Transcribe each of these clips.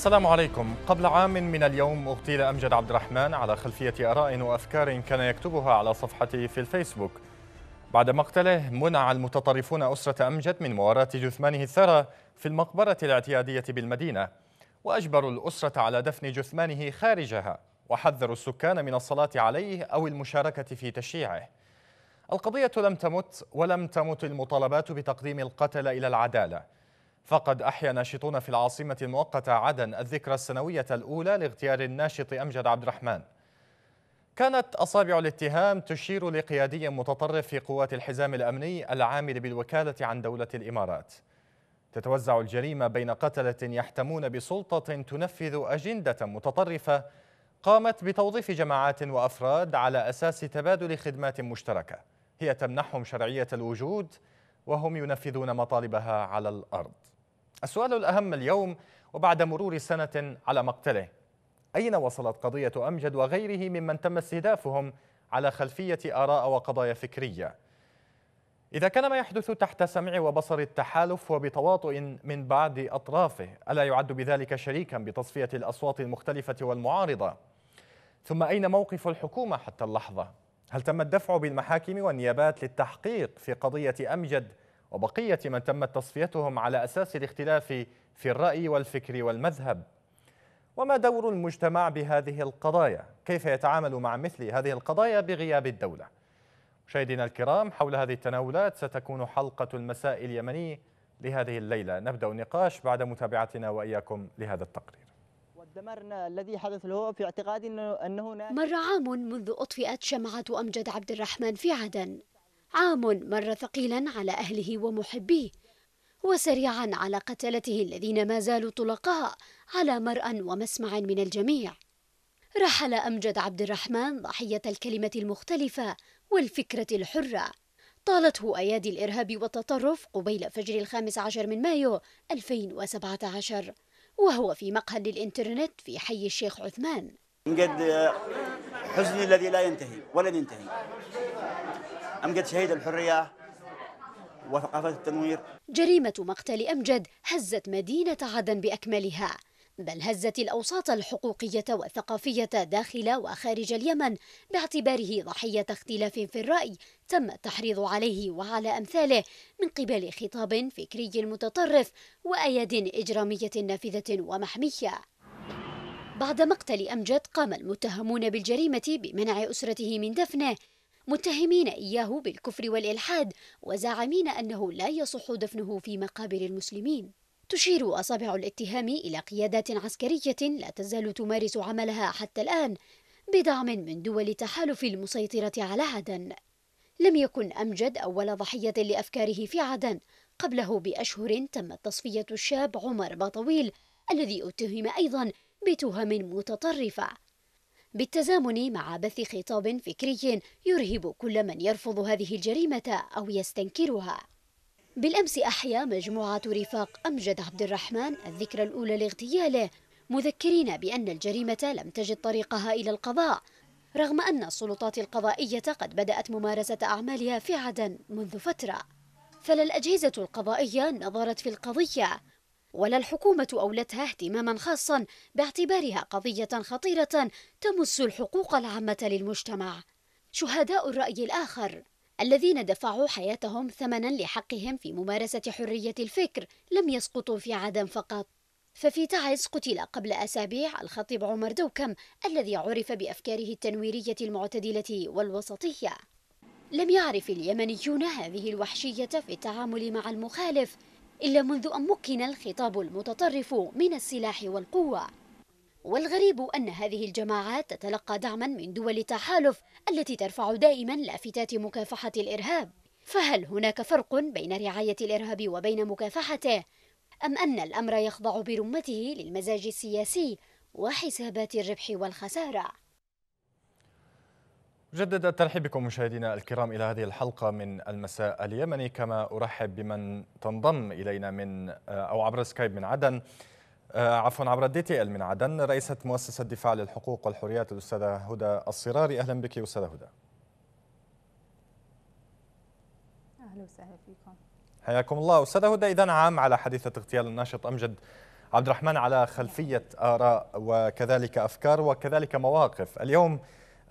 السلام عليكم قبل عام من اليوم اغتيل أمجد عبد الرحمن على خلفية آراء وأفكار كان يكتبها على صفحته في الفيسبوك بعد مقتله منع المتطرفون أسرة أمجد من مواراة جثمانه الثرى في المقبرة الاعتيادية بالمدينة وأجبروا الأسرة على دفن جثمانه خارجها وحذروا السكان من الصلاة عليه أو المشاركة في تشييعه القضية لم تمت ولم تمت المطالبات بتقديم القتل إلى العدالة فقد أحيا ناشطون في العاصمة المؤقتة عدن الذكرى السنوية الأولى لاغتيال الناشط أمجد عبد الرحمن كانت أصابع الاتهام تشير لقيادي متطرف في قوات الحزام الأمني العامل بالوكالة عن دولة الإمارات تتوزع الجريمة بين قتلة يحتمون بسلطة تنفذ أجندة متطرفة قامت بتوظيف جماعات وأفراد على أساس تبادل خدمات مشتركة هي تمنحهم شرعية الوجود وهم ينفذون مطالبها على الأرض السؤال الأهم اليوم وبعد مرور سنة على مقتله أين وصلت قضية أمجد وغيره ممن تم استهدافهم على خلفية آراء وقضايا فكرية إذا كان ما يحدث تحت سمع وبصر التحالف وبتواطؤ من بعض أطرافه ألا يعد بذلك شريكا بتصفية الأصوات المختلفة والمعارضة ثم أين موقف الحكومة حتى اللحظة؟ هل تم الدفع بالمحاكم والنيابات للتحقيق في قضية أمجد وبقية من تمت تصفيتهم على أساس الاختلاف في الرأي والفكر والمذهب وما دور المجتمع بهذه القضايا؟ كيف يتعامل مع مثل هذه القضايا بغياب الدولة؟ مشاهدينا الكرام حول هذه التناولات ستكون حلقة المساء اليمني لهذه الليلة نبدأ النقاش بعد متابعتنا وإياكم لهذا التقرير دمرنا الذي حدث له في اعتقادي أنه, أنه مر عام منذ أطفئت شمعة أمجد عبد الرحمن في عدن عام مر ثقيلا على أهله ومحبيه وسريعا على قتلته الذين ما زالوا طلقاء على مرأى ومسمع من الجميع رحل أمجد عبد الرحمن ضحية الكلمة المختلفة والفكرة الحرة طالته أيادي الإرهاب والتطرف قبيل فجر الخامس عشر من مايو 2017 وهو في مقهى للإنترنت في حي الشيخ عثمان من قد حزني الذي لا ينتهي ولن ينتهي أمجد شهيد الحرية وثقافة التنوير جريمة مقتل أمجد هزت مدينة عدن بأكملها بل هزت الأوساط الحقوقية والثقافية داخل وخارج اليمن باعتباره ضحية اختلاف في الرأي تم التحريض عليه وعلى أمثاله من قبل خطاب فكري متطرف وأياد إجرامية نافذة ومحمية بعد مقتل أمجد قام المتهمون بالجريمة بمنع أسرته من دفنه متهمين إياه بالكفر والإلحاد وزاعمين أنه لا يصح دفنه في مقابر المسلمين تشير أصابع الاتهام إلى قيادات عسكرية لا تزال تمارس عملها حتى الآن بدعم من دول تحالف المسيطرة على عدن لم يكن أمجد أول ضحية لأفكاره في عدن قبله بأشهر تمت تصفية الشاب عمر باطويل الذي اتهم أيضا بتهم متطرفة بالتزامن مع بث خطاب فكري يرهب كل من يرفض هذه الجريمة أو يستنكرها بالأمس أحيا مجموعة رفاق أمجد عبد الرحمن الذكرى الأولى لاغتياله مذكرين بأن الجريمة لم تجد طريقها إلى القضاء رغم أن السلطات القضائية قد بدأت ممارسة أعمالها في عدن منذ فترة فلا الأجهزة القضائية نظرت في القضية ولا الحكومة أولتها اهتماما خاصا باعتبارها قضية خطيرة تمس الحقوق العامة للمجتمع شهداء الرأي الآخر الذين دفعوا حياتهم ثمنا لحقهم في ممارسة حرية الفكر لم يسقطوا في عدن فقط ففي تعز قتل قبل أسابيع الخطيب عمر دوكم الذي عرف بأفكاره التنويرية المعتدلة والوسطية لم يعرف اليمنيون هذه الوحشية في التعامل مع المخالف إلا منذ أن مكن الخطاب المتطرف من السلاح والقوة والغريب أن هذه الجماعات تتلقى دعما من دول التحالف التي ترفع دائما لافتات مكافحة الإرهاب فهل هناك فرق بين رعاية الإرهاب وبين مكافحته؟ أم أن الأمر يخضع برمته للمزاج السياسي وحسابات الربح والخسارة؟ جدد الترحيب بكم مشاهدينا الكرام إلى هذه الحلقة من المساء اليمني كما أرحب بمن تنضم إلينا من آه، أو عبر سكايب من عدن آه، عفوا عبر الدي تي ال من عدن رئيسة مؤسسة الدفاع للحقوق والحريات الأستاذة هدى الصراري أهلا بك أستاذة هدى أهلا وسهلا فيكم حياكم الله أستاذة هدى إذا عام على حادثة اغتيال الناشط أمجد عبد الرحمن على خلفية آراء وكذلك أفكار وكذلك مواقف اليوم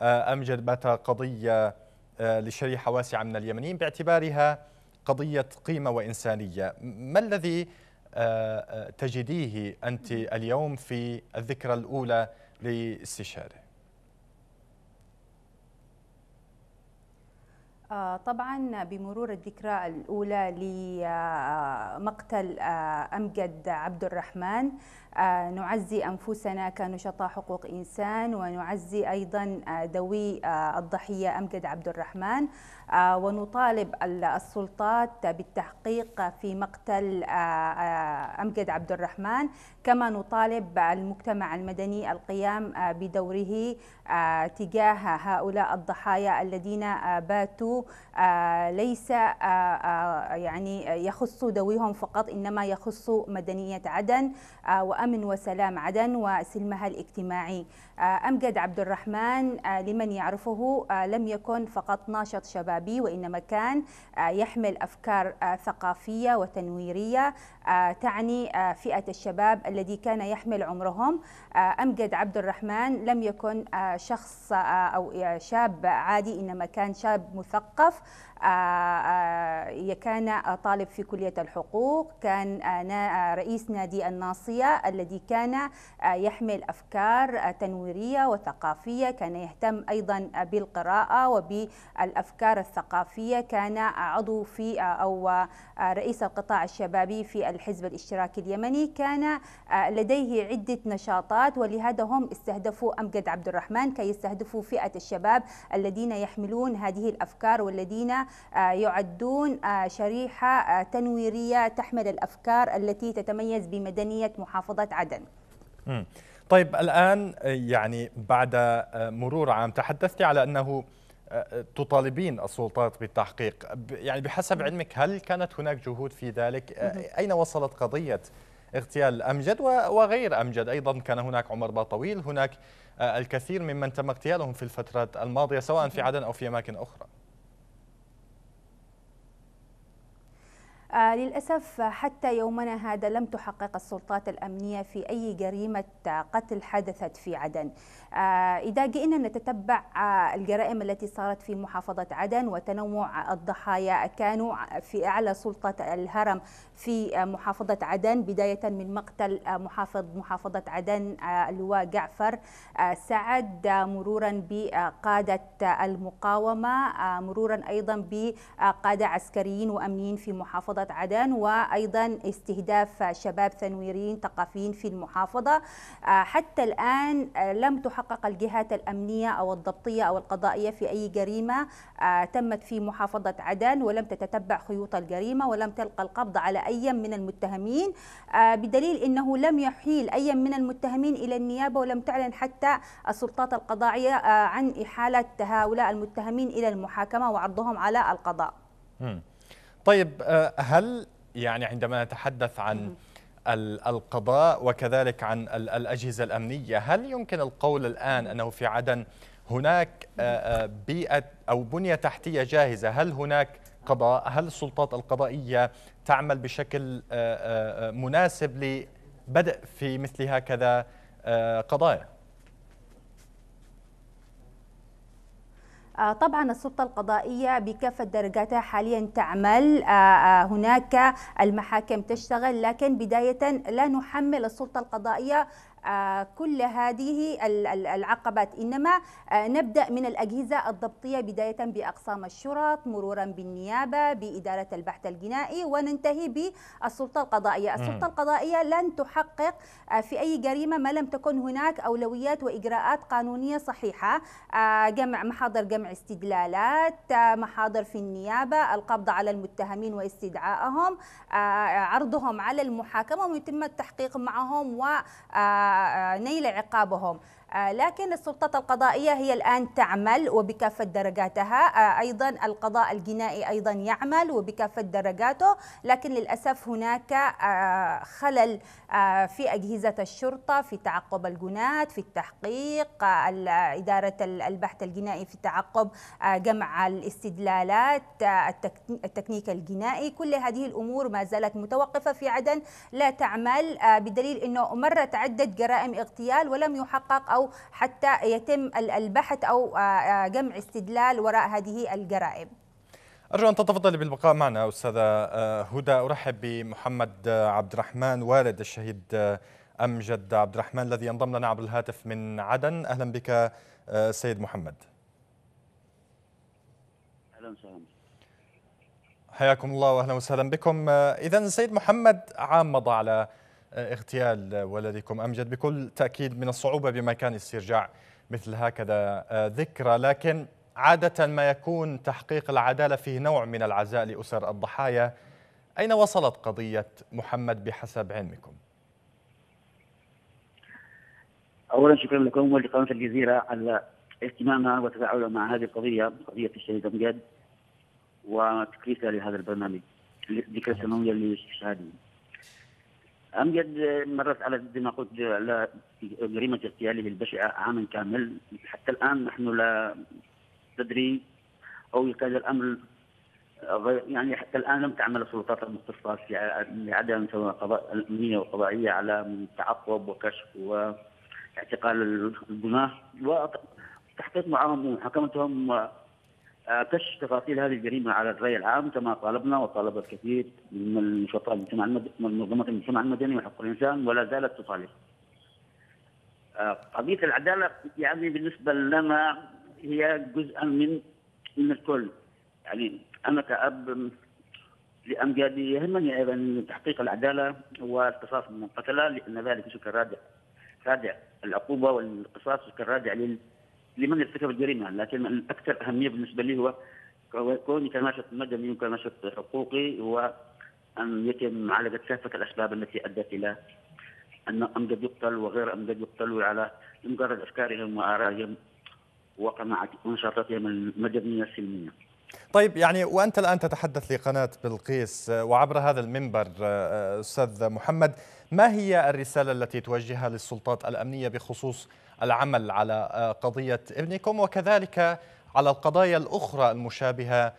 آه، امجد باتا قضية آه، لشريحة واسعة من اليمنيين باعتبارها قضية قيمة وإنسانية ما الذي آه، تجديه أنت اليوم في الذكرى الأولى لاستشهاده طبعا بمرور الذكرى الأولى لمقتل أمجد عبد الرحمن آه، نعزي أنفسنا كنشطاء حقوق إنسان ونعزي أيضا آه، ذوي آه، الضحية أمجد عبد الرحمن ونطالب السلطات بالتحقيق في مقتل أمجد عبد الرحمن كما نطالب المجتمع المدني القيام بدوره تجاه هؤلاء الضحايا الذين باتوا ليس يعني يخص ذويهم فقط إنما يخص مدنية عدن وأمن أمن وسلام عدن وسلمها الاجتماعي آه، أمجد عبد الرحمن آه، لمن يعرفه آه، لم يكن فقط ناشط شبابي وإنما كان يحمل أفكار ثقافية وتنويرية تعني فئة الشباب الذي كان يحمل عمرهم أمجد عبد الرحمن لم يكن شخص أو شاب عادي إنما كان شاب مثقف كان طالب في كلية الحقوق كان رئيس نادي الناصية الذي كان يحمل أفكار تنويرية تصويرية وثقافية كان يهتم أيضا بالقراءة وبالأفكار الثقافية كان عضو في أو رئيس القطاع الشبابي في الحزب الاشتراكي اليمني كان لديه عدة نشاطات ولهذا هم استهدفوا أمجد عبد الرحمن كي يستهدفوا فئة الشباب الذين يحملون هذه الأفكار والذين يعدون شريحة تنويرية تحمل الأفكار التي تتميز بمدنية محافظة عدن. طيب الآن يعني بعد آه، مرور عام تحدثت على أنه آه، تطالبين السلطات بالتحقيق يعني بحسب علمك هل كانت هناك جهود في ذلك آه، أين وصلت قضية اغتيال أمجد وغير أمجد أيضا كان هناك عمر باطويل هناك الكثير ممن تم اغتيالهم في الفترات الماضية سواء في عدن أو في أماكن أخرى آه، للأسف حتى يومنا هذا لم تحقق السلطات الأمنية في أي جريمة قتل حدثت في عدن آه، إذا جئنا نتتبع آه، الجرائم التي صارت في محافظة عدن وتنوع الضحايا كانوا في أعلى سلطة الهرم في آه، محافظة عدن بداية من مقتل محافظ محافظة عدن اللواء جعفر سعد مرورا بقادة المقاومة مرورا أيضا بقادة عسكريين وأمنيين في محافظة عدن وأيضا استهداف شباب ثنويريين ثقافيين في المحافظة حتى الآن لم تحقق تحقق الجهات الأمنية أو الضبطية أو القضائية في أي جريمة آه، تمت في محافظة عدن ولم تتتبع خيوط الجريمة ولم تلقى القبض على أي من المتهمين آه، بدليل أنه لم يحيل أي من المتهمين إلى النيابة ولم تعلن حتى السلطات القضائية آه، عن إحالة هؤلاء المتهمين إلى المحاكمة وعرضهم على القضاء طيب هل يعني عندما نتحدث عن القضاء وكذلك عن الأجهزة الأمنية هل يمكن القول الآن أنه في عدن هناك آه، آه، بيئة أو بنية تحتية جاهزة هل هناك قضاء هل السلطات القضائية تعمل بشكل آه، مناسب لبدء في مثل هكذا قضايا آه، طبعا السلطة القضائية بكافة درجاتها حاليا تعمل آه، آه، هناك المحاكم تشتغل لكن بداية لا نحمل السلطة القضائية آه، كل هذه العقبات إنما آه، نبدأ من الأجهزة الضبطية بداية بأقسام الشرط مرورا بالنيابة بإدارة البحث الجنائي وننتهي بالسلطة القضائية السلطة القضائية لن تحقق آه، في أي جريمة ما لم تكن هناك أولويات وإجراءات قانونية صحيحة جمع محاضر جمع استدلالات محاضر في النيابة القبض على المتهمين واستدعائهم عرضهم على المحاكمة ويتم التحقيق معهم و ونيل آه، آه، عقابهم آه، لكن السلطة القضائية هي الآن تعمل وبكافة درجاتها آه، أيضا القضاء الجنائي أيضا يعمل وبكافة درجاته لكن للأسف هناك آه، خلل في أجهزة الشرطة في تعقب الجناة في التحقيق إدارة البحث الجنائي في تعقب جمع الاستدلالات التكنيك الجنائي كل هذه الأمور ما زالت متوقفة في عدن لا تعمل بدليل أنه مرت عدة جرائم اغتيال ولم يحقق أو أو حتى يتم البحث أو آه، آه، جمع استدلال وراء هذه الجرائم أرجو أن تتفضلي بالبقاء معنا أستاذة آه، هدى أرحب بمحمد عبد الرحمن والد الشهيد أمجد عبد الرحمن الذي ينضم لنا عبر الهاتف من عدن أهلا بك سيد محمد أهلا وسهلا حياكم الله وأهلا وسهلا بكم إذا سيد محمد عام مضى على اغتيال ولدكم أمجد بكل تأكيد من الصعوبة بمكان استرجاع مثل هكذا آه، ذكرى لكن عادة ما يكون تحقيق العدالة فيه نوع من العزاء لأسر الضحايا أين وصلت قضية محمد بحسب علمكم؟ اولا شكرا لكم ولقناه الجزيره على اهتمامها وتفاعلها مع هذه القضيه قضيه الشهيد امجد وتكريسها لهذا البرنامج ذكرى سنويه للشهادين امجد مرت على زي ما قلت على جريمه اغتياله البشعه عام كامل حتى الان نحن لا ندري او يكاد الامر يعني حتى الان لم تعمل السلطات المختصه في سواء قضاء الامنيه والقضائيه على تعقب وكشف واعتقال البناه وتحقيق معهم ومحاكمتهم كشف تفاصيل هذه الجريمه على الرأي العام كما طالبنا وطالب الكثير من نشطاء المجتمع من منظمه المجتمع المدني وحقوق الانسان ولا زالت تطالب. آه، قضيه العداله يعني بالنسبه لنا هي جزءا من من الكل. يعني انا كاب لامجادي يهمني ايضا تحقيق العداله والقصاص من القتله لان ذلك شكل رادع رادع العقوبه والقصاص شكل رادع لل لمن ارتكب الجريمه لكن الاكثر اهميه بالنسبه لي هو كوني كناشط مدني وكناشط حقوقي هو ان يتم معالجه كافه الاسباب التي ادت الى ان امجد يقتل وغير امجد يقتل على مجرد افكارهم وارائهم وقناعاتهم ونشاطاتهم المدنيه السلميه. طيب يعني وانت الان تتحدث لقناه بلقيس آه، وعبر هذا المنبر آه، آه، استاذ محمد ما هي الرساله التي توجهها للسلطات الامنيه بخصوص العمل على قضيه ابنكم وكذلك على القضايا الاخرى المشابهه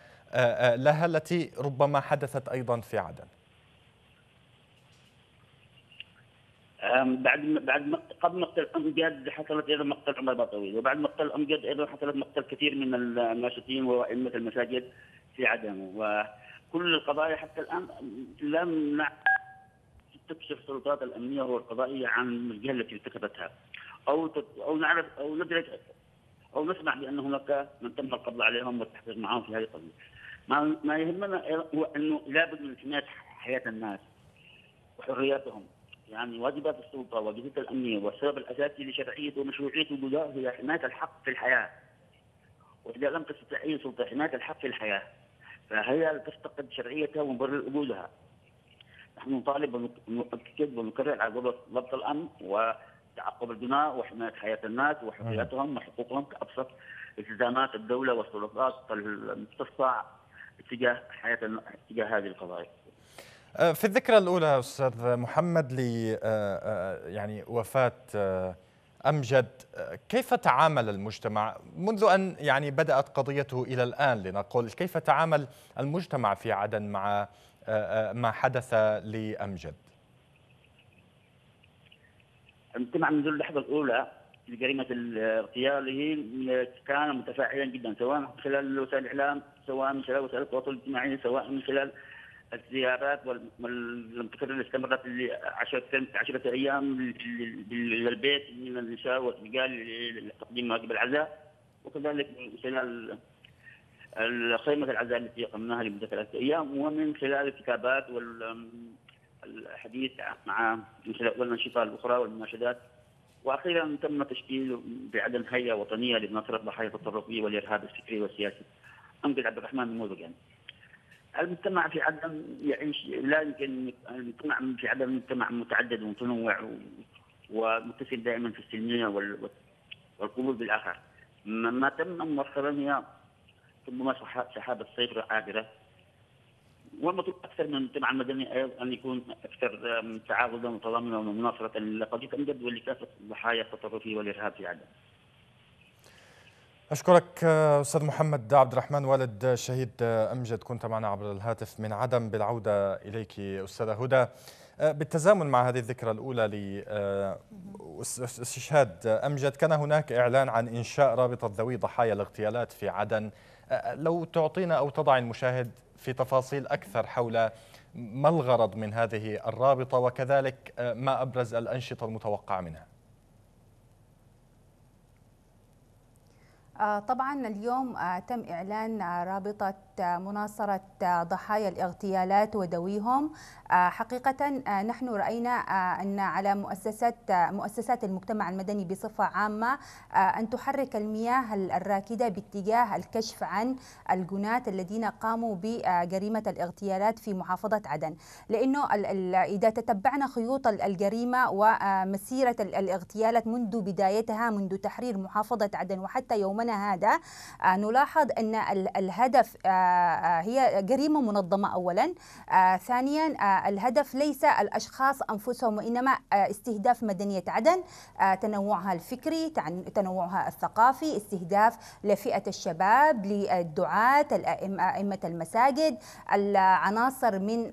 لها التي ربما حدثت ايضا في عدن؟ بعد بعد قبل مقتل امجد حصلت ايضا مقتل عمر بطوي وبعد مقتل امجد ايضا حصلت مقتل كثير من الناشطين وائمه المساجد في عدن وكل القضايا حتى الان لم تكشف السلطات الامنيه والقضائيه عن الجهه التي ارتكبتها او او نعرف او ندرك او نسمع بان هناك من تم القبض عليهم والتحقيق معهم في هذه القضيه. ما ما يهمنا هو انه لابد من حمايه حياه الناس وحرياتهم يعني واجبات السلطه واجبات الامنيه والسبب الاساسي لشرعيه ومشروعيه الجزاء هي حمايه الحق في الحياه. واذا لم تستطع اي سلطه حمايه الحق في الحياه فهي تفتقد شرعيتها ومبرر وجودها. نحن نطالب ونؤكد ونكرر على ضبط الامن وتعقب البناء وحمايه حياه الناس وحرياتهم وحقوقهم كابسط التزامات الدوله والسلطات المختصه تجاه حياه اتجاه هذه القضايا. آه، في الذكرى الأولى أستاذ محمد ل آه، آه، يعني وفاة أمجد كيف تعامل المجتمع منذ أن يعني بدأت قضيته إلى الآن لنقول كيف تعامل المجتمع في عدن مع ما حدث لأمجد المجتمع منذ اللحظة الأولى لجريمة اغتياله كان متفاعلا جدا سواء من خلال وسائل الإعلام سواء من خلال وسائل التواصل الاجتماعي سواء من خلال الزيارات والمتكررة اللي استمرت عشرة عشرة أيام للبيت من النساء والرجال لتقديم واجب العزاء وكذلك من خلال خيمة العزاء التي أقمناها لمدة ثلاثة أيام ومن خلال الكتابات والحديث مع والأنشطة الأخرى والمناشدات واخيرا تم تشكيل بعدم هيئه وطنيه لمناصره ضحايا التطرفيه والارهاب الفكري والسياسي. انقل عبد الرحمن نموذج يعني. المجتمع في عدن يعيش لا يمكن المجتمع في عدن مجتمع متعدد ومتنوع ومتصل دائما في السلميه والقبول بالاخر ما تم مؤخرا هي ربما سحابه صيفره عابره والمطلوب اكثر من المجتمع المدني ايضا ان يكون اكثر تعاضدا وتضامنا ومناصره لقضيه أمجد ولكافه ضحايا التطرفي والارهاب في عدن. أشكرك آه، أستاذ محمد عبد الرحمن والد آه، شهيد آه، أمجد كنت معنا عبر الهاتف من عدن بالعودة إليك أستاذة هدى بالتزامن مع هذه الذكرى الأولى لاستشهاد أمجد كان هناك إعلان عن إنشاء رابطة ذوي ضحايا الاغتيالات في عدن لو تعطينا أو تضع المشاهد في تفاصيل أكثر حول ما الغرض من هذه الرابطة وكذلك ما أبرز الأنشطة المتوقعة منها آه، طبعا اليوم آه، تم إعلان آه، رابطة مناصرة ضحايا الاغتيالات ودويهم حقيقة نحن رأينا أن على مؤسسات مؤسسات المجتمع المدني بصفة عامة أن تحرك المياه الراكدة باتجاه الكشف عن الجنات الذين قاموا بجريمة الاغتيالات في محافظة عدن لأنه إذا تتبعنا خيوط الجريمة ومسيرة الاغتيالات منذ بدايتها منذ تحرير محافظة عدن وحتى يومنا هذا آه، نلاحظ أن الهدف آه، آه، هي جريمة منظمة أولا ثانيا الهدف ليس الأشخاص أنفسهم وإنما استهداف مدنية عدن تنوعها الفكري تنوعها الثقافي استهداف لفئة الشباب للدعاة أئمة المساجد العناصر من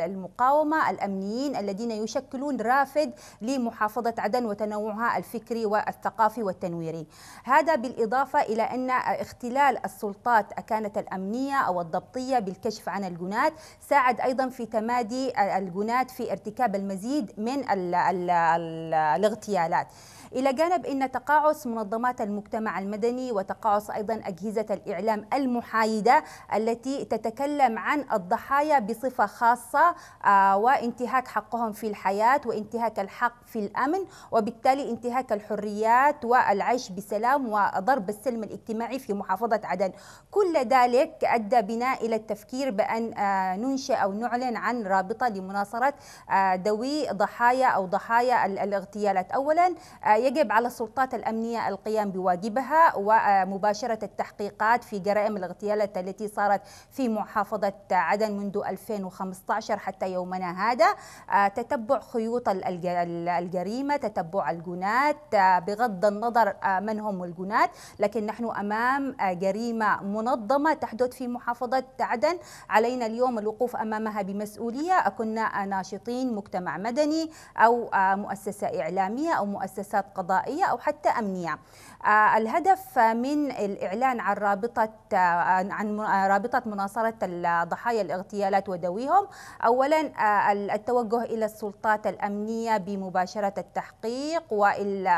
المقاومة الأمنيين الذين يشكلون رافد لمحافظة عدن وتنوعها الفكري والثقافي والتنويري هذا بالإضافة إلى أن اختلال السلطات كانت الأمنية أو الضبطية بالكشف عن الجنات ساعد أيضا في تمادي الجنات في ارتكاب المزيد من الـ الـ الـ الاغتيالات إلى جانب أن تقاعس منظمات المجتمع المدني وتقاعس أيضا أجهزة الإعلام المحايدة التي تتكلم عن الضحايا بصفة خاصة آه، وانتهاك حقهم في الحياة وانتهاك الحق في الأمن وبالتالي انتهاك الحريات والعيش بسلام ضرب السلم الاجتماعي في محافظة عدن كل ذلك أدى بنا إلى التفكير بأن آه، ننشئ أو نعلن عن رابطة لمناصرة آه، ذوي ضحايا أو ضحايا الاغتيالات أولا آه، يجب على السلطات الأمنية القيام بواجبها ومباشرة التحقيقات في جرائم الاغتيالات التي صارت في محافظة عدن منذ 2015 حتى يومنا هذا تتبع خيوط الجريمة تتبع الجنات بغض النظر من هم الجنات الجريمات لكن نحن أمام آه، جريمة منظمة تحدث في محافظة عدن علينا اليوم الوقوف أمامها بمسؤولية أكنا ناشطين مجتمع مدني أو آه، مؤسسة إعلامية أو مؤسسات قضائية أو حتى أمنية آه، الهدف من الإعلان عن رابطة آه، عن آه، رابطة مناصرة ضحايا الاغتيالات وذويهم أولا التوجه إلى السلطات الأمنية بمباشرة التحقيق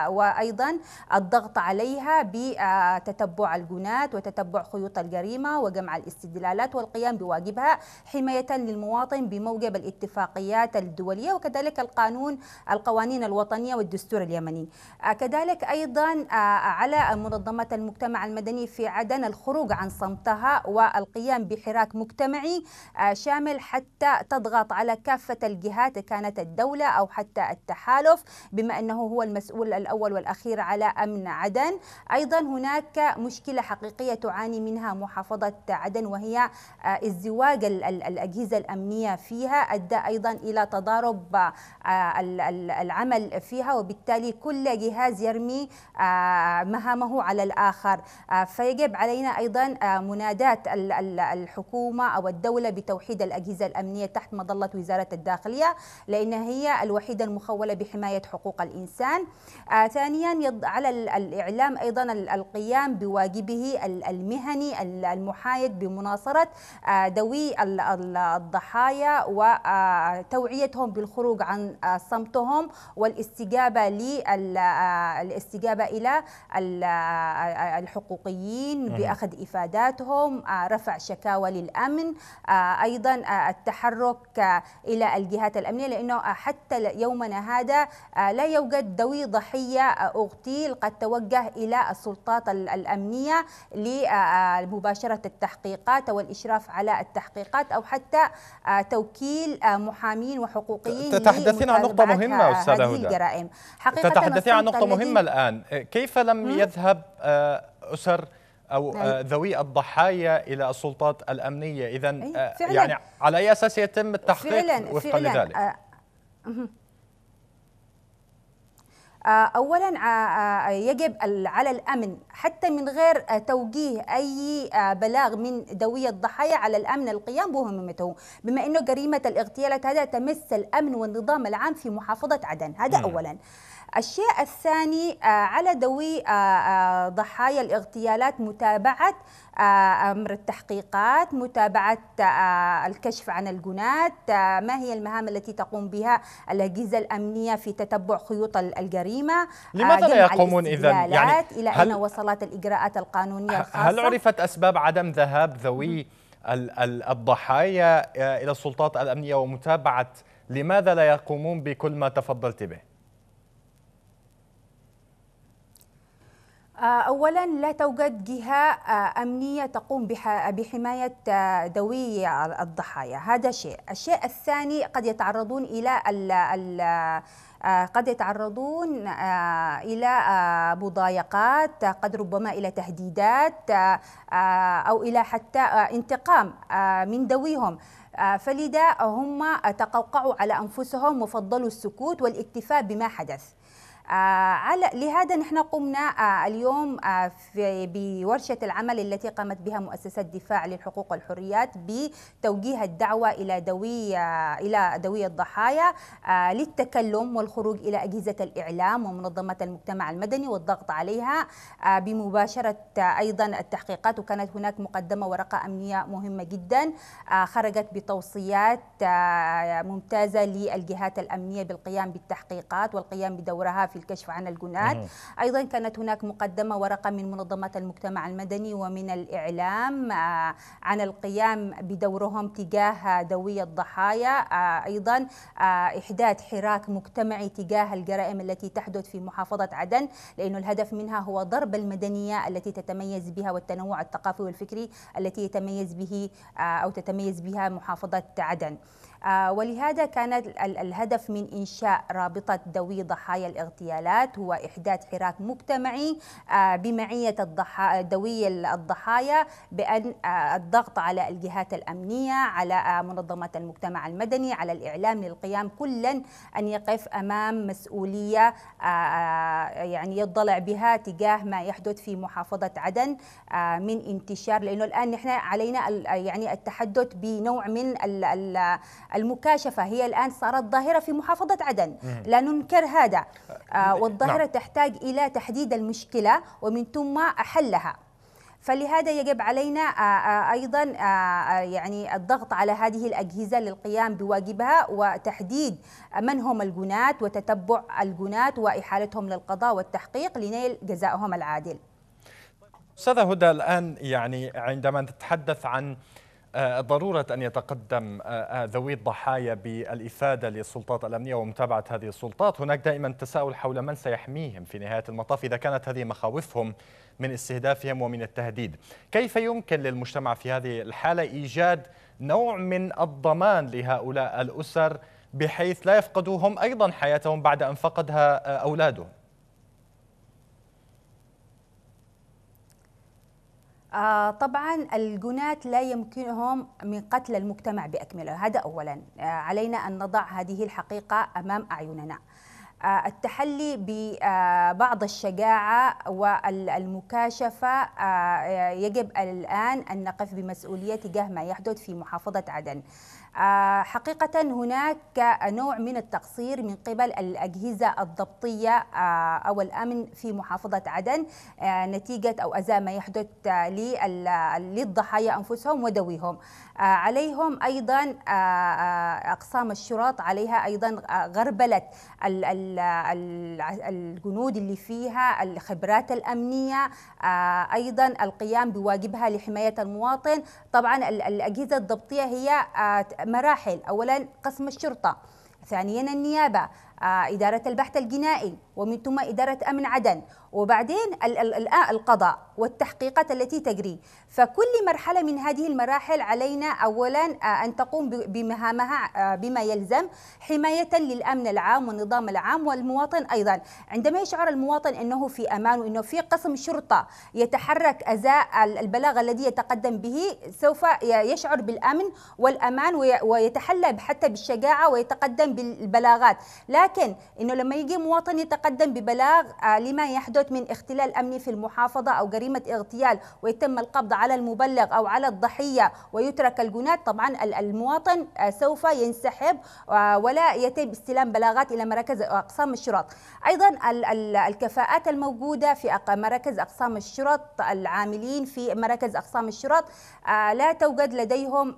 وأيضا الضغط عليها بتتبع الجنات وتتبع خيوط الجريمة وجمع الاستدلالات والقيام بواجبها حماية للمواطن بموجب الاتفاقيات الدولية وكذلك القانون القوانين الوطنية والدستور اليمني كذلك أيضا على منظمة المجتمع المدني في عدن الخروج عن صمتها والقيام بحراك مجتمعي آه، شامل حتى تضغط على كافة الجهات كانت الدولة أو حتى التحالف بما أنه هو المسؤول الأول والأخير على أمن عدن أيضا هناك مشكلة حقيقية تعاني منها محافظة عدن وهي آه، ازدواج الأجهزة الأمنية فيها أدى أيضا إلى تضارب آه، العمل فيها وبالتالي كل جهاز يرمي مهامه على الآخر آه، فيجب علينا أيضا آه، منادات الحكومة أو الدولة بتوحيد الأجهزة الأمنية تحت مظلة وزارة الداخلية لأن هي الوحيدة المخولة بحماية حقوق الإنسان آه، ثانيا على الإعلام أيضا القيام بواجبه المهني المحايد بمناصرة ذوي الضحايا وتوعيتهم بالخروج عن صمتهم والاستجابة للاستجابة إلى الحقوقيين بأخذ إفاداتهم آه، رفع شكاوى للأمن آه، أيضا آه، التحرك إلى الجهات الأمنية لأنه حتى يومنا هذا لا يوجد ذوي ضحية اغتيل قد توجه إلى السلطات الأمنية لمباشرة التحقيقات أو الإشراف على التحقيقات أو حتى توكيل محامين وحقوقيين تتحدثين عن نقطة مهمة أستاذة هدى الجرائم حقيقة تتحدثين عن نقطة مهمة الآن كيف لم لم يذهب آه، أسر أو آه، نعم. ذوي الضحايا إلى السلطات الأمنية إذا آه، يعني على أي أساس يتم التحقيق فعلاً وفقا فعلاً لذلك اولا يجب على الامن حتى من غير توجيه اي بلاغ من ذوي الضحايا على الامن القيام بمهمته بما انه جريمه الاغتيالات هذا تمس الامن والنظام العام في محافظه عدن هذا اولا الشيء الثاني آه، على ذوي آه، آه، ضحايا الاغتيالات متابعة أمر التحقيقات متابعة الكشف عن الجنات ما هي المهام التي تقوم بها الأجهزة الأمنية في تتبع خيوط الجريمة لماذا لا يقومون إذا يعني إلى أين وصلت الإجراءات القانونية الخاصة هل عرفت أسباب عدم ذهاب ذوي الضحايا إلى السلطات الأمنية ومتابعة لماذا لا يقومون بكل ما تفضلت به؟ آه، أولا لا توجد جهة آه، أمنية تقوم بحماية آه، ذوي الضحايا هذا شيء الشيء الثاني قد يتعرضون إلى الـ الـ قد يتعرضون إلى مضايقات قد ربما إلى تهديدات أو إلى حتى انتقام من ذويهم فلذا هم تقوقعوا على أنفسهم وفضلوا السكوت والاكتفاء بما حدث آه، على لهذا نحن قمنا آه، اليوم آه، في بورشة العمل التي قامت بها مؤسسة دفاع للحقوق والحريات بتوجيه الدعوة إلى دوي إلى دوي الضحايا للتكلم والخروج إلى أجهزة الإعلام ومنظمة المجتمع المدني والضغط عليها بمباشرة أيضا التحقيقات وكانت هناك مقدمة ورقة أمنية مهمة جدا خرجت بتوصيات ممتازة للجهات الأمنية بالقيام بالتحقيقات والقيام بدورها في الكشف عن الجنات أيضا كانت هناك مقدمة ورقة من منظمات المجتمع المدني ومن الإعلام آه، عن القيام بدورهم تجاه ذوي الضحايا آه، أيضا آه، إحداث حراك مجتمعي تجاه الجرائم التي تحدث في محافظة عدن لأن الهدف منها هو ضرب المدنية التي تتميز بها والتنوع الثقافي والفكري التي يتميز به أو تتميز بها محافظة عدن آه، ولهذا كان الهدف من إنشاء رابطة ذوي ضحايا الاغتيالات هو إحداث حراك مجتمعي آه، بمعية ذوي الضحايا بأن آه، الضغط على الجهات الأمنية على منظمات المجتمع المدني على الإعلام للقيام كلا أن يقف أمام مسؤولية يعني يضلع بها تجاه ما يحدث في محافظة عدن من انتشار لأنه الآن نحن علينا يعني التحدث بنوع من المكاشفة هي الآن صارت ظاهرة في محافظة عدن لا ننكر هذا أه،, أه،, آه والظاهرة نعم. تحتاج إلى تحديد المشكلة ومن ثم حلها فلهذا يجب علينا آه، ايضا يعني الضغط على هذه الاجهزه للقيام بواجبها وتحديد من هم الجناة وتتبع الجناة واحالتهم للقضاء والتحقيق لنيل جزائهم العادل. استاذه هدى الان يعني عندما نتحدث عن آه، ضرورة أن يتقدم آه، آه، ذوي الضحايا بالإفادة للسلطات الأمنية ومتابعة هذه السلطات هناك دائما تساؤل حول من سيحميهم في نهاية المطاف إذا كانت هذه مخاوفهم من استهدافهم ومن التهديد كيف يمكن للمجتمع في هذه الحالة إيجاد نوع من الضمان لهؤلاء الأسر بحيث لا يفقدوهم أيضا حياتهم بعد أن فقدها أولادهم آه، طبعا الجنات لا يمكنهم من قتل المجتمع باكمله هذا اولا آه، علينا ان نضع هذه الحقيقه امام اعيننا آه، التحلي ببعض الشجاعه والمكاشفه يجب الان ان نقف بمسؤوليه تجاه ما يحدث في محافظه عدن آه، حقيقة هناك نوع من التقصير من قبل الأجهزة الضبطية آه، أو الأمن في محافظة عدن آه، نتيجة أو أزاء ما يحدث للضحايا أنفسهم ودويهم عليهم أيضا أقسام الشراط عليها أيضا غربلة الجنود اللي فيها الخبرات الأمنية أيضا القيام بواجبها لحماية المواطن طبعا الأجهزة الضبطية هي مراحل أولا قسم الشرطة ثانيا النيابة آه، إدارة البحث الجنائي ومن ثم إدارة أمن عدن وبعدين آه، القضاء والتحقيقات التي تجري فكل مرحلة من هذه المراحل علينا أولا آه، أن تقوم بمهامها آه، بما يلزم حماية للأمن العام والنظام العام والمواطن أيضا عندما يشعر المواطن أنه في أمان وأنه في قسم شرطة يتحرك أزاء البلاغ الذي يتقدم به سوف يشعر بالأمن والأمان ويتحلى حتى بالشجاعة ويتقدم بالبلاغات لكن أنه لما يجي مواطن يتقدم تقدم ببلاغ آه، لما يحدث من اختلال أمني في المحافظة أو جريمة اغتيال ويتم القبض على المبلغ أو على الضحية ويترك الجنات طبعا المواطن آه، سوف ينسحب آه، ولا يتم استلام بلاغات إلى مراكز أقسام الشرط أيضا الكفاءات الموجودة في مراكز أقسام الشرط العاملين في مراكز أقسام الشرط لا توجد لديهم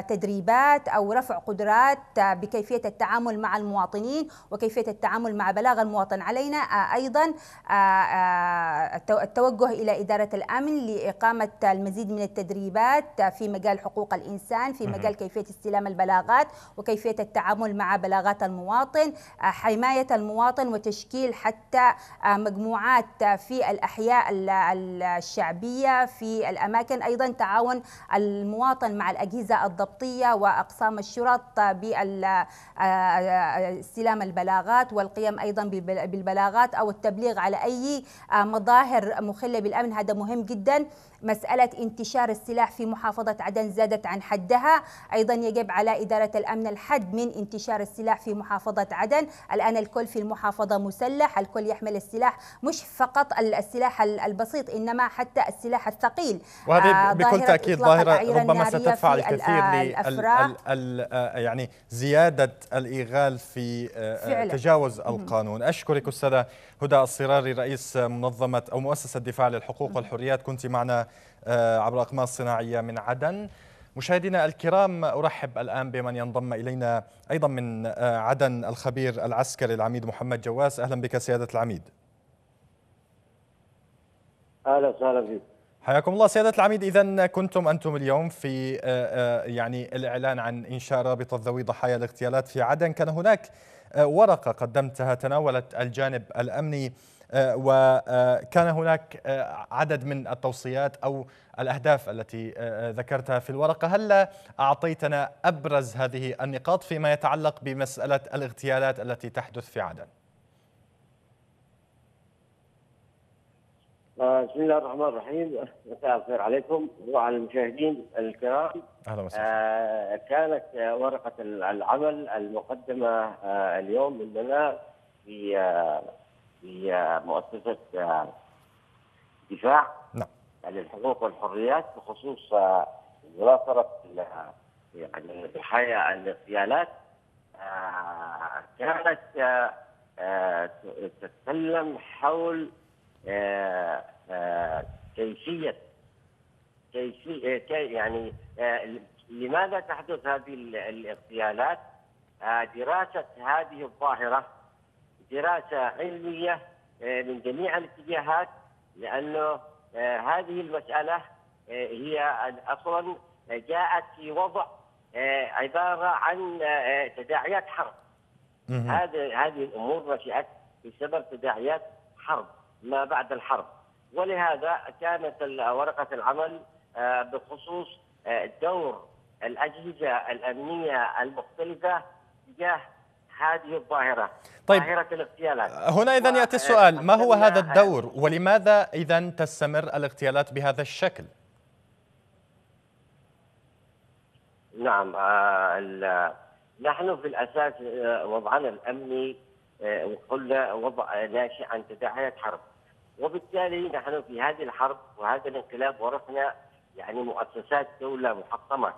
تدريبات أو رفع قدرات بكيفية التعامل مع المواطنين وكيفية التعامل مع بلاغ المواطن علينا آه، أيضا آه، آه، التوجه إلى إدارة الأمن لإقامة المزيد من التدريبات في مجال حقوق الإنسان في مجال كيفية استلام البلاغات وكيفية التعامل مع بلاغات المواطن حماية المواطن وتشكيل حتى مجموعات في الأحياء الشعبية في الأماكن أيضا تعاون المواطن مع الأجهزة الضبطية وأقسام الشرطة باستلام البلاغات والقيام أيضا بالبلاغات او التبليغ على اي آه، مظاهر مخله بالامن هذا مهم جدا مسألة انتشار السلاح في محافظة عدن زادت عن حدها أيضا يجب على إدارة الأمن الحد من انتشار السلاح في محافظة عدن الآن الكل في المحافظة مسلح الكل يحمل السلاح مش فقط السلاح البسيط إنما حتى السلاح الثقيل وهذه آه، بكل تأكيد ظاهرة ربما ستدفع الكثير يعني زيادة الإيغال في آه، آه، فعلا. تجاوز القانون أشكرك أستاذة هدى الصراري رئيس منظمة أو مؤسسة الدفاع للحقوق والحريات كنت معنا آه، عبر الأقمار الصناعية من عدن مشاهدينا الكرام أرحب الآن بمن ينضم إلينا أيضا من آه، عدن الخبير العسكري العميد محمد جواس أهلا بك سيادة العميد أهلا وسهلا فيك حياكم الله سيادة العميد إذا كنتم أنتم اليوم في آه، يعني الإعلان عن إنشاء رابطة ذوي ضحايا الاغتيالات في عدن كان هناك ورقة قدمتها تناولت الجانب الأمني آه، وكان آه، هناك آه، عدد من التوصيات أو الأهداف التي ذكرتها في الورقة هل أعطيتنا أبرز هذه النقاط فيما يتعلق بمسألة الاغتيالات التي تحدث في عدن بسم الله الرحمن الرحيم مساء الخير عليكم وعلى المشاهدين الكرام اهلا وسهلا آه كانت ورقه العمل المقدمه آه اليوم مننا في آه هي مؤسسه دفاع نعم للحقوق والحريات بخصوص مناصره يعني ضحايا الاغتيالات كانت تتكلم حول كيفيه كيفيه يعني لماذا تحدث هذه الاغتيالات؟ دراسه هذه الظاهره دراسه علميه آه، من جميع الاتجاهات لانه آه، هذه المساله آه، هي اصلا جاءت في وضع عباره عن تداعيات حرب. هذه هذه الامور نشات بسبب تداعيات حرب ما بعد الحرب ولهذا كانت ورقه العمل بخصوص دور الاجهزه الامنيه المختلفه تجاه هذه الظاهرة طيب ظاهرة الاغتيالات هنا إذا يأتي السؤال ما هو هذا آه، الدور ولماذا إذا تستمر الاغتيالات بهذا الشكل نعم آه، نحن في الأساس آه، وضعنا الأمني وقلنا وضع ناشئ عن تداعيات حرب وبالتالي نحن في هذه الحرب وهذا الانقلاب ورثنا يعني مؤسسات دولة محطمة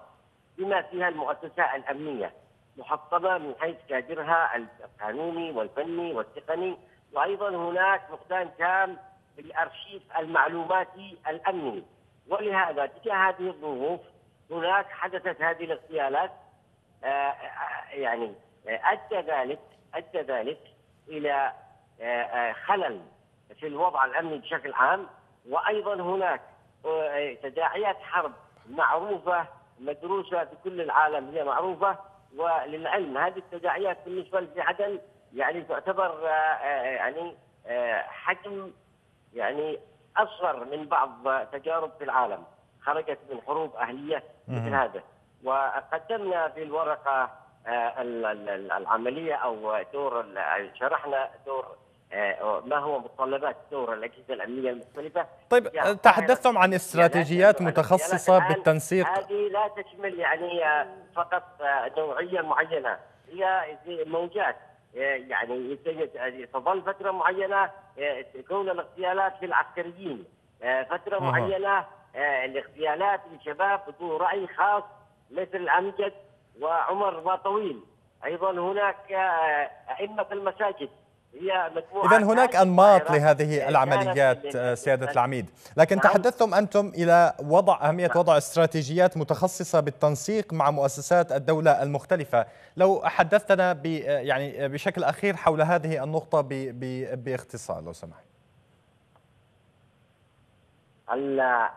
بما فيها المؤسسة الأمنية محطمه من حيث كادرها القانوني والفني والتقني وايضا هناك فقدان تام بالارشيف المعلوماتي الامني ولهذا تجاه هذه الظروف هناك حدثت هذه الاغتيالات آه، آه، يعني ادى ذلك ادى ذلك الى آه، خلل في الوضع الامني بشكل عام وايضا هناك تداعيات حرب معروفه مدروسه في كل العالم هي معروفه وللعلم هذه التداعيات بالنسبه لعدن يعني تعتبر آه، آه، يعني آه، حجم يعني اصغر من بعض تجارب في العالم خرجت من حروب اهليه مثل هذا وقدمنا في الورقه العمليه او دور شرحنا دور آه، ما هو متطلبات دور الاجهزه الامنيه المختلفه طيب آه، تحدثتم عن استراتيجيات متخصصه بالتنسيق هذه لا تشمل يعني آه، فقط نوعيه معينه هي موجات يعني تظل فتره معينه تكون الاغتيالات للعسكريين فتره معينه الاغتيالات لشباب ذو راي خاص مثل امجد وعمر طويل ايضا هناك ائمه المساجد اذا هناك انماط لهذه العمليات سياده العميد لكن نعم. تحدثتم انتم الى وضع اهميه نعم. وضع استراتيجيات متخصصه بالتنسيق مع مؤسسات الدوله المختلفه لو حدثتنا يعني بشكل اخير حول هذه النقطه باختصار لو سمحت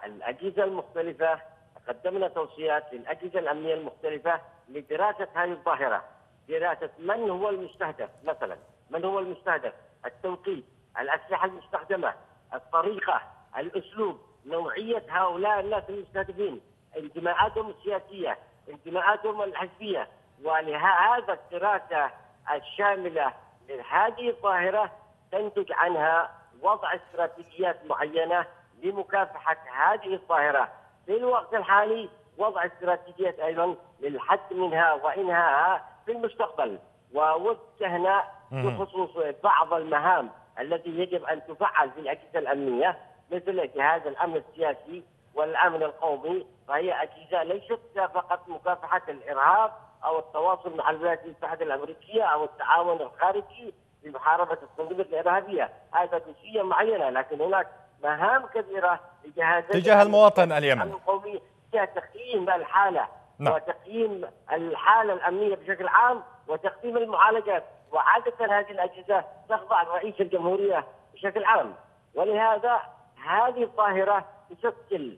الاجهزه المختلفه قدمنا توصيات للاجهزه الامنيه المختلفه لدراسه هذه الظاهره دراسه من هو المستهدف مثلا من هو المستهدف التوقيت الأسلحة المستخدمة الطريقة الأسلوب نوعية هؤلاء الناس المستهدفين انتماءاتهم السياسية انتماءاتهم الحزبية ولهذا الدراسة الشاملة لهذه الظاهرة تنتج عنها وضع استراتيجيات معينة لمكافحة هذه الظاهرة في الوقت الحالي وضع استراتيجيات أيضا للحد منها وإنهاءها في المستقبل ووجهنا بخصوص بعض المهام التي يجب أن تفعل في الأجهزة الأمنية مثل جهاز الأمن السياسي والأمن القومي فهي أجهزة ليست فقط مكافحة الإرهاب أو التواصل مع الولايات المتحدة الأمريكية أو التعاون الخارجي في محاربة الصندوق الإرهابية هذا جزئية معينة لكن هناك مهام كبيرة لجهاز تجاه المواطن اليمني القومي تقييم الحالة نعم. وتقييم الحالة الأمنية بشكل عام وتقديم المعالجات وعادة هذه الأجهزة تخضع لرئيس الجمهورية بشكل عام ولهذا هذه الظاهرة تشكل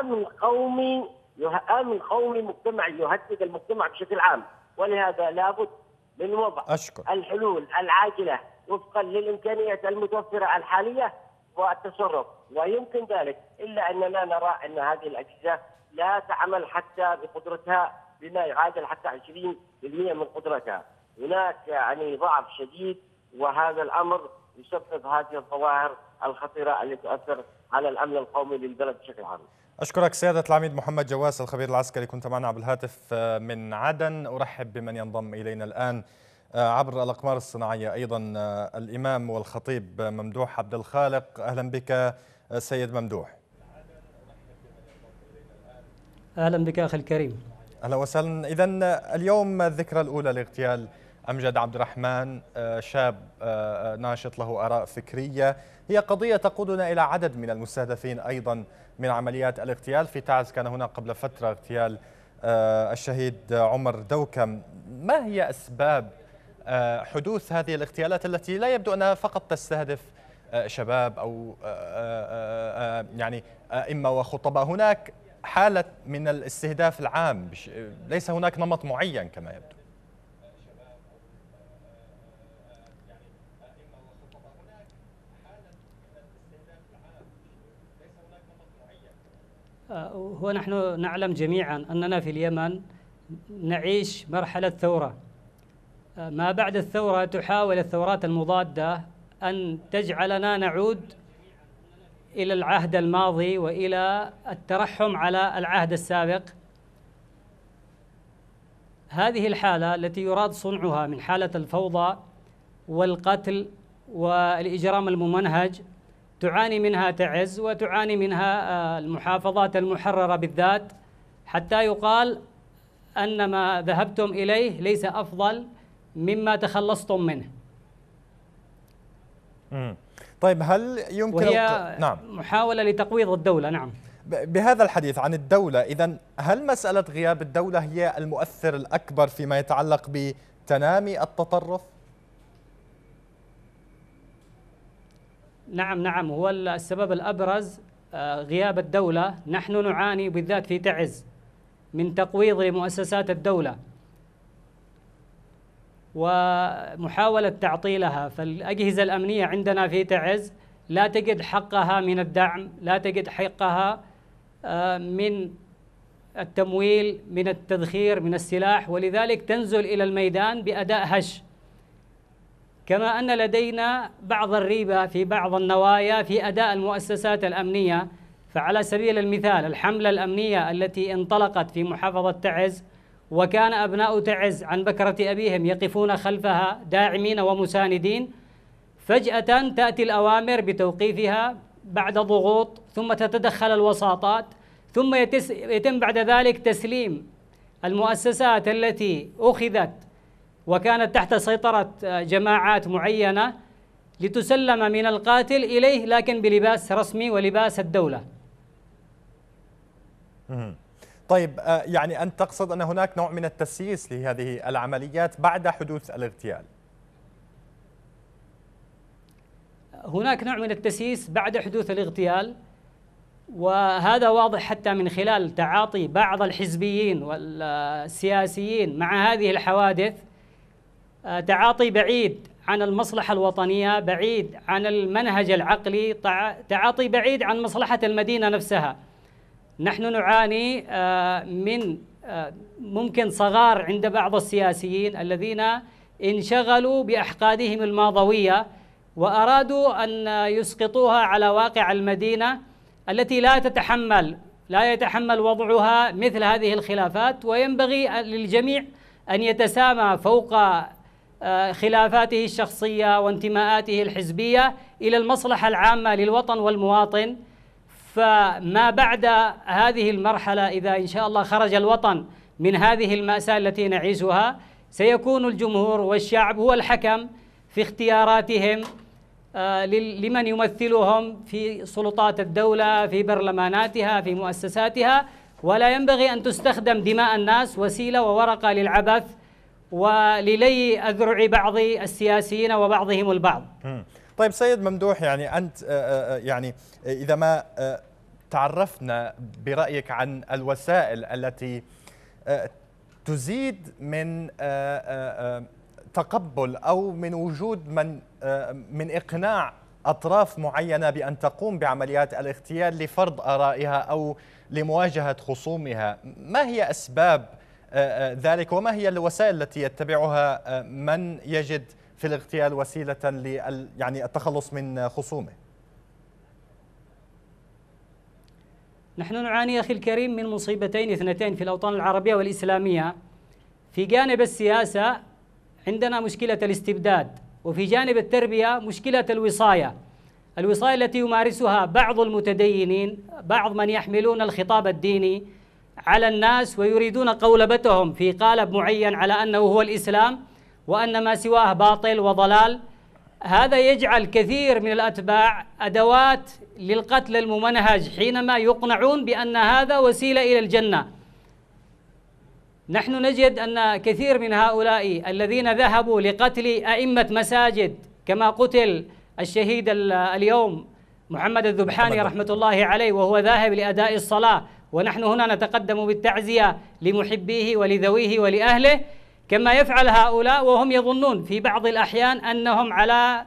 أمن قومي أمن قومي مجتمعي يهدد المجتمع بشكل عام ولهذا لابد من وضع أشكر. الحلول العاجلة وفقا للإمكانيات المتوفرة الحالية والتصرف ويمكن ذلك إلا أننا نرى أن هذه الأجهزة لا تعمل حتى بقدرتها بما يعادل حتى 20% من قدرتها هناك يعني ضعف شديد وهذا الامر يسبب هذه الظواهر الخطيره التي تؤثر على الامن القومي للبلد بشكل عام. اشكرك سياده العميد محمد جواس الخبير العسكري كنت معنا عبر الهاتف آه، من عدن ارحب بمن ينضم الينا الان آه، عبر الاقمار الصناعيه ايضا آه، الامام والخطيب ممدوح عبد الخالق اهلا بك سيد ممدوح. اهلا بك اخي الكريم. اهلا وسهلا اذا اليوم الذكرى الاولى لاغتيال امجد عبد الرحمن آه، شاب آه، آه، ناشط له اراء فكريه هي قضيه تقودنا الى عدد من المستهدفين ايضا من عمليات الاغتيال في تعز كان هنا قبل فتره اغتيال الشهيد عمر دوكم ما هي اسباب حدوث هذه الاغتيالات التي لا يبدو انها فقط تستهدف شباب او يعني ائمه وخطباء هناك حالة من الاستهداف العام ليس هناك نمط معين كما يبدو أه، هو نحن نعلم جميعا أننا في اليمن نعيش مرحلة ثورة أه، ما بعد الثورة تحاول الثورات المضادة أن تجعلنا نعود الى العهد الماضي والى الترحم على العهد السابق هذه الحاله التي يراد صنعها من حاله الفوضى والقتل والاجرام الممنهج تعاني منها تعز وتعاني منها آه، المحافظات المحرره بالذات حتى يقال ان ما ذهبتم اليه ليس افضل مما تخلصتم منه. طيب هل يمكن وهي نعم محاولة لتقويض الدولة نعم بهذا الحديث عن الدولة إذا هل مسألة غياب الدولة هي المؤثر الأكبر فيما يتعلق بتنامي التطرف؟ نعم نعم هو السبب الأبرز آه، غياب الدولة نحن نعاني بالذات في تعز من تقويض لمؤسسات الدولة ومحاولة تعطيلها فالأجهزة الأمنية عندنا في تعز لا تجد حقها من الدعم لا تجد حقها آه، من التمويل من التذخير من السلاح ولذلك تنزل إلى الميدان بأداء هش كما أن لدينا بعض الريبة في بعض النوايا في أداء المؤسسات الأمنية فعلى سبيل المثال الحملة الأمنية التي انطلقت في محافظة تعز وكان أبناء تعز عن بكرة أبيهم يقفون خلفها داعمين ومساندين فجأة تأتي الأوامر بتوقيفها بعد ضغوط ثم تتدخل الوساطات ثم يتم بعد ذلك تسليم المؤسسات التي أخذت وكانت تحت سيطرة جماعات معينة لتسلم من القاتل إليه لكن بلباس رسمي ولباس الدولة طيب آه، يعني أنت تقصد أن هناك نوع من التسييس لهذه العمليات بعد حدوث الاغتيال هناك نوع من التسييس بعد حدوث الاغتيال وهذا واضح حتى من خلال تعاطي بعض الحزبيين والسياسيين مع هذه الحوادث آه، تعاطي بعيد عن المصلحة الوطنية بعيد عن المنهج العقلي تعاطي بعيد عن مصلحة المدينة نفسها نحن نعاني آه، من آه، ممكن صغار عند بعض السياسيين الذين انشغلوا باحقادهم الماضويه وارادوا ان يسقطوها على واقع المدينه التي لا تتحمل لا يتحمل وضعها مثل هذه الخلافات وينبغي للجميع ان يتسامى فوق آه، خلافاته الشخصيه وانتماءاته الحزبيه الى المصلحه العامه للوطن والمواطن فما بعد هذه المرحلة إذا إن شاء الله خرج الوطن من هذه المأساة التي نعيشها سيكون الجمهور والشعب هو الحكم في اختياراتهم آه، لمن يمثلهم في سلطات الدولة في برلماناتها في مؤسساتها ولا ينبغي أن تستخدم دماء الناس وسيلة وورقة للعبث وللي أذرع بعض السياسيين وبعضهم البعض طيب سيد ممدوح يعني أنت آه، آه، آه، يعني إذا ما تعرفنا برأيك عن الوسائل التي تزيد من تقبل أو من وجود من من إقناع أطراف معينة بأن تقوم بعمليات الاغتيال لفرض آرائها أو لمواجهة خصومها ما هي أسباب ذلك وما هي الوسائل التي يتبعها من يجد في الاغتيال وسيلة لل يعني التخلص من خصومه نحن نعاني أخي الكريم من مصيبتين اثنتين في الأوطان العربية والإسلامية في جانب السياسة عندنا مشكلة الاستبداد وفي جانب التربية مشكلة الوصاية الوصاية التي يمارسها بعض المتدينين بعض من يحملون الخطاب الديني على الناس ويريدون قولبتهم في قالب معين على أنه هو الإسلام وأن ما سواه باطل وضلال هذا يجعل كثير من الأتباع أدوات للقتل الممنهج حينما يقنعون بأن هذا وسيلة إلى الجنة نحن نجد أن كثير من هؤلاء الذين ذهبوا لقتل أئمة مساجد كما قتل الشهيد اليوم محمد الذبحاني رحمة الله عليه وهو ذاهب لأداء الصلاة ونحن هنا نتقدم بالتعزية لمحبيه ولذويه ولأهله كما يفعل هؤلاء وهم يظنون في بعض الأحيان أنهم على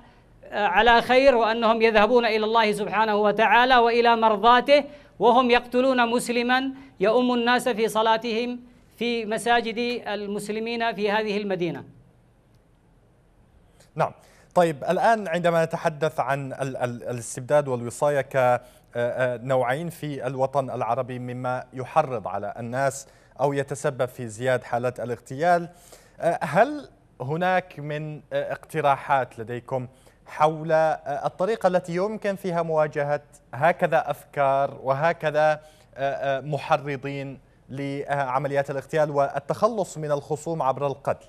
على خير وأنهم يذهبون إلى الله سبحانه وتعالى وإلى مرضاته وهم يقتلون مسلما يؤم الناس في صلاتهم في مساجد المسلمين في هذه المدينة نعم طيب الآن عندما نتحدث عن الاستبداد والوصاية كنوعين في الوطن العربي مما يحرض على الناس أو يتسبب في زيادة حالات الاغتيال أه، هل هناك من أه، اقتراحات لديكم حول أه، الطريقة التي يمكن فيها مواجهة هكذا أفكار وهكذا محرضين لعمليات الاغتيال والتخلص من الخصوم عبر القتل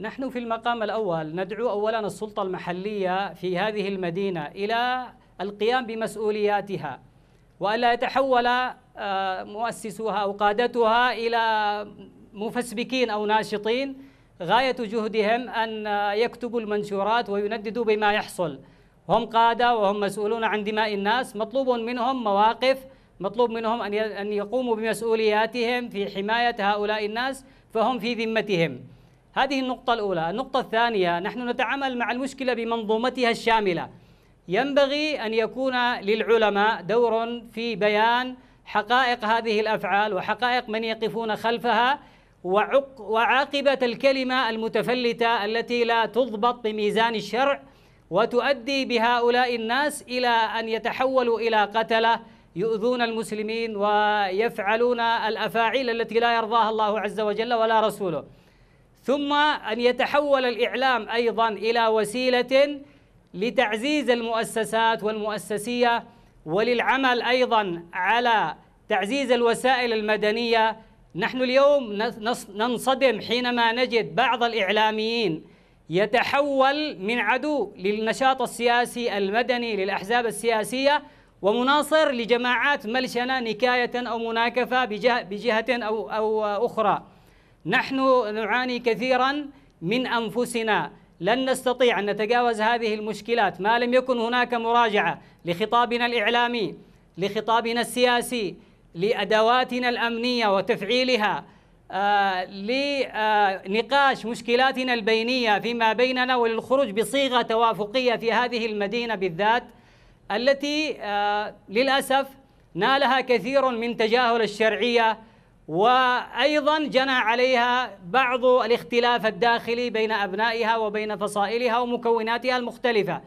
نحن في المقام الأول ندعو أولا السلطة المحلية في هذه المدينة إلى القيام بمسؤولياتها وألا يتحول آه، مؤسسوها أو قادتها إلى مفسبكين أو ناشطين غاية جهدهم أن آه، يكتبوا المنشورات وينددوا بما يحصل هم قادة وهم مسؤولون عن دماء الناس مطلوب منهم مواقف مطلوب منهم أن يقوموا بمسؤولياتهم في حماية هؤلاء الناس فهم في ذمتهم هذه النقطة الأولى النقطة الثانية نحن نتعامل مع المشكلة بمنظومتها الشاملة ينبغي أن يكون للعلماء دور في بيان حقائق هذه الأفعال وحقائق من يقفون خلفها وعق وعاقبة الكلمة المتفلتة التي لا تضبط بميزان الشرع وتؤدي بهؤلاء الناس إلى أن يتحولوا إلى قتلة يؤذون المسلمين ويفعلون الأفاعيل التي لا يرضاها الله عز وجل ولا رسوله ثم أن يتحول الإعلام أيضا إلى وسيلة لتعزيز المؤسسات والمؤسسية وللعمل أيضا على تعزيز الوسائل المدنية نحن اليوم ننصدم حينما نجد بعض الإعلاميين يتحول من عدو للنشاط السياسي المدني للأحزاب السياسية ومناصر لجماعات ملشنة نكاية أو مناكفة بجهة, بجهة أو, أو أخرى نحن نعاني كثيرا من أنفسنا لن نستطيع أن نتجاوز هذه المشكلات ما لم يكن هناك مراجعة لخطابنا الإعلامي لخطابنا السياسي لأدواتنا الأمنية وتفعيلها آه لنقاش مشكلاتنا البينية فيما بيننا وللخروج بصيغة توافقية في هذه المدينة بالذات التي آه للأسف نالها كثير من تجاهل الشرعية وايضا جنى عليها بعض الاختلاف الداخلي بين ابنائها وبين فصائلها ومكوناتها المختلفه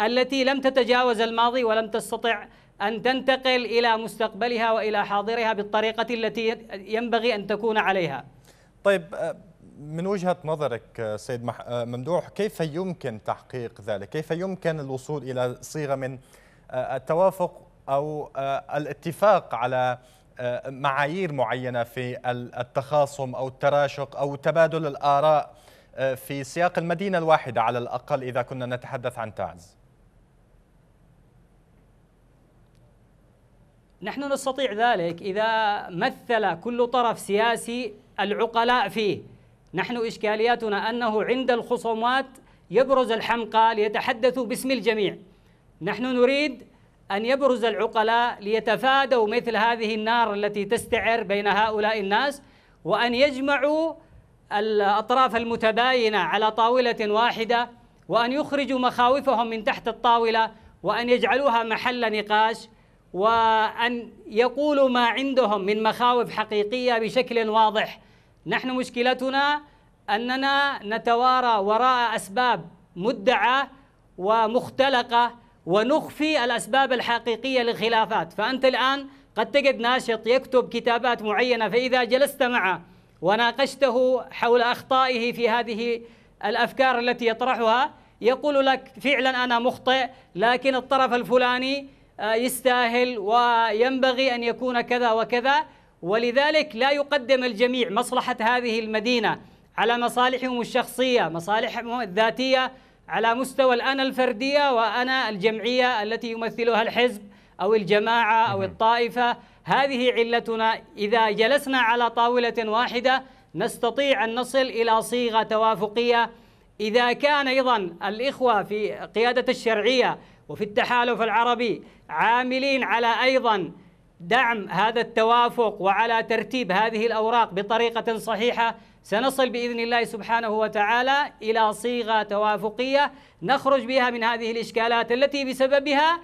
التي لم تتجاوز الماضي ولم تستطع ان تنتقل الى مستقبلها والى حاضرها بالطريقه التي ينبغي ان تكون عليها. طيب آه، من وجهه نظرك آه، سيد آه، ممدوح كيف يمكن تحقيق ذلك؟ كيف يمكن الوصول الى صيغه من التوافق او الاتفاق على معايير معينه في التخاصم او التراشق او تبادل الاراء آه، في سياق المدينه الواحده على الاقل اذا كنا نتحدث عن تعز. نحن نستطيع ذلك اذا مثل كل طرف سياسي العقلاء فيه. نحن اشكالياتنا انه عند الخصومات يبرز الحمقى ليتحدثوا باسم الجميع. نحن نريد أن يبرز العقلاء ليتفادوا مثل هذه النار التي تستعر بين هؤلاء الناس وأن يجمعوا الأطراف المتباينة على طاولة واحدة وأن يخرجوا مخاوفهم من تحت الطاولة وأن يجعلوها محل نقاش وأن يقولوا ما عندهم من مخاوف حقيقية بشكل واضح نحن مشكلتنا أننا نتوارى وراء أسباب مدعى ومختلقة ونخفي الأسباب الحقيقية للخلافات فأنت الآن قد تجد ناشط يكتب كتابات معينة فإذا جلست معه وناقشته حول أخطائه في هذه الأفكار التي يطرحها يقول لك فعلا أنا مخطئ لكن الطرف الفلاني آه، يستاهل وينبغي أن يكون كذا وكذا ولذلك لا يقدم الجميع مصلحة هذه المدينة على مصالحهم الشخصية مصالحهم الذاتية على مستوى الأنا الفردية وأنا الجمعية التي يمثلها الحزب أو الجماعة أو الطائفة هذه علتنا إذا جلسنا على طاولة واحدة نستطيع أن نصل إلى صيغة توافقية إذا كان أيضا الإخوة في قيادة الشرعية وفي التحالف العربي عاملين على أيضا دعم هذا التوافق وعلى ترتيب هذه الأوراق بطريقة صحيحة سنصل باذن الله سبحانه وتعالى الى صيغه توافقيه نخرج بها من هذه الاشكالات التي بسببها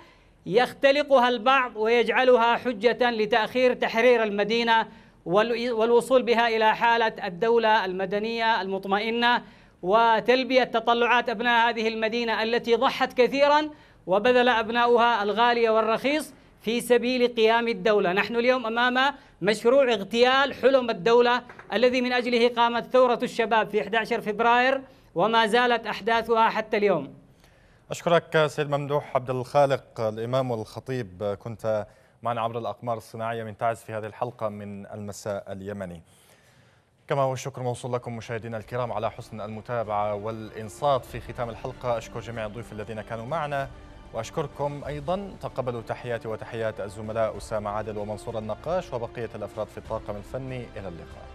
يختلقها البعض ويجعلها حجه لتاخير تحرير المدينه والوصول بها الى حاله الدوله المدنيه المطمئنه وتلبيه تطلعات ابناء هذه المدينه التي ضحت كثيرا وبذل ابناؤها الغالي والرخيص في سبيل قيام الدولة نحن اليوم أمام مشروع اغتيال حلم الدولة الذي من أجله قامت ثورة الشباب في 11 فبراير وما زالت أحداثها حتى اليوم أشكرك سيد ممدوح عبد الخالق الإمام والخطيب كنت معنا عبر الأقمار الصناعية من تعز في هذه الحلقة من المساء اليمني كما هو الشكر موصول لكم مشاهدينا الكرام على حسن المتابعة والإنصات في ختام الحلقة أشكر جميع الضيوف الذين كانوا معنا وأشكركم أيضا تقبلوا تحياتي وتحيات الزملاء أسامة عادل ومنصور النقاش وبقية الأفراد في الطاقم الفني إلى اللقاء